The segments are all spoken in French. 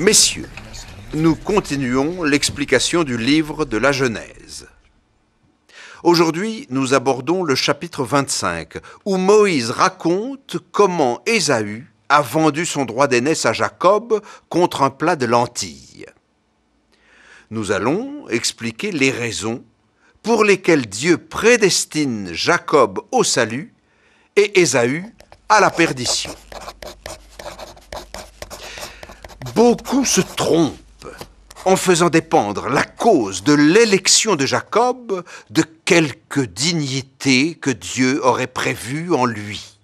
Messieurs, nous continuons l'explication du livre de la Genèse. Aujourd'hui, nous abordons le chapitre 25, où Moïse raconte comment Ésaü a vendu son droit d'aînesse à Jacob contre un plat de lentilles. Nous allons expliquer les raisons pour lesquelles Dieu prédestine Jacob au salut et Ésaü à la perdition. Beaucoup se trompent en faisant dépendre la cause de l'élection de Jacob de quelque dignité que Dieu aurait prévue en lui.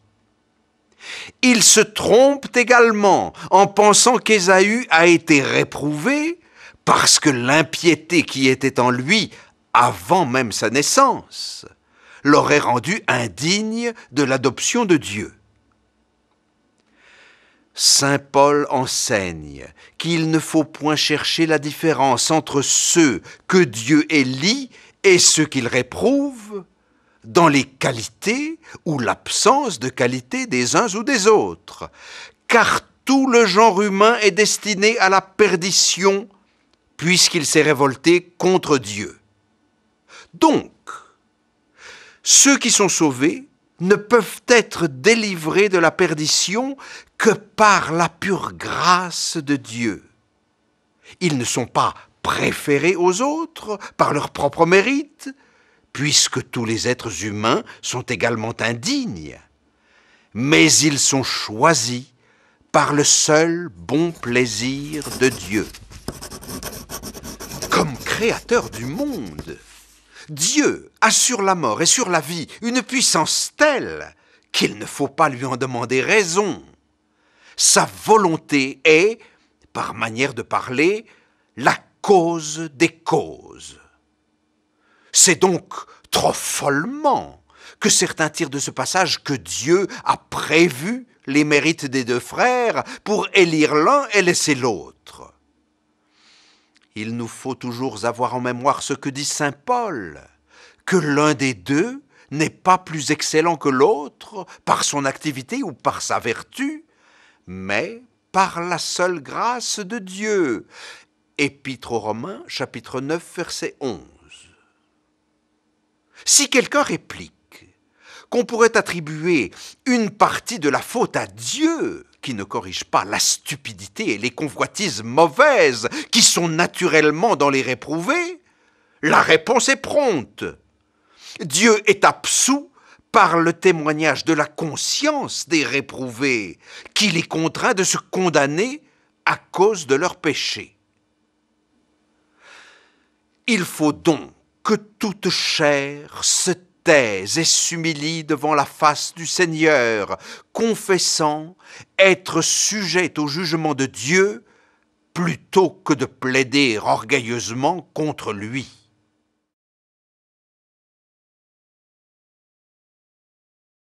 Ils se trompent également en pensant qu'Ésaü a été réprouvé parce que l'impiété qui était en lui avant même sa naissance l'aurait rendu indigne de l'adoption de Dieu. Saint Paul enseigne qu'il ne faut point chercher la différence entre ceux que Dieu élit et ceux qu'il réprouve dans les qualités ou l'absence de qualité des uns ou des autres, car tout le genre humain est destiné à la perdition puisqu'il s'est révolté contre Dieu. Donc, ceux qui sont sauvés ne peuvent être délivrés de la perdition que par la pure grâce de Dieu. Ils ne sont pas préférés aux autres par leur propre mérite, puisque tous les êtres humains sont également indignes, mais ils sont choisis par le seul bon plaisir de Dieu. Comme créateur du monde, Dieu a sur la mort et sur la vie une puissance telle qu'il ne faut pas lui en demander raison. Sa volonté est, par manière de parler, la cause des causes. C'est donc trop follement que certains tirent de ce passage que Dieu a prévu les mérites des deux frères pour élire l'un et laisser l'autre il nous faut toujours avoir en mémoire ce que dit Saint Paul, que l'un des deux n'est pas plus excellent que l'autre par son activité ou par sa vertu, mais par la seule grâce de Dieu. Épître aux Romains, chapitre 9, verset 11. Si quelqu'un réplique qu'on pourrait attribuer une partie de la faute à Dieu, qui ne corrige pas la stupidité et les convoitises mauvaises qui sont naturellement dans les réprouvés, la réponse est prompte. Dieu est absous par le témoignage de la conscience des réprouvés, qui les contraint de se condamner à cause de leurs péchés. Il faut donc que toute chair se et s'humilie devant la face du Seigneur, confessant être sujet au jugement de Dieu plutôt que de plaider orgueilleusement contre lui.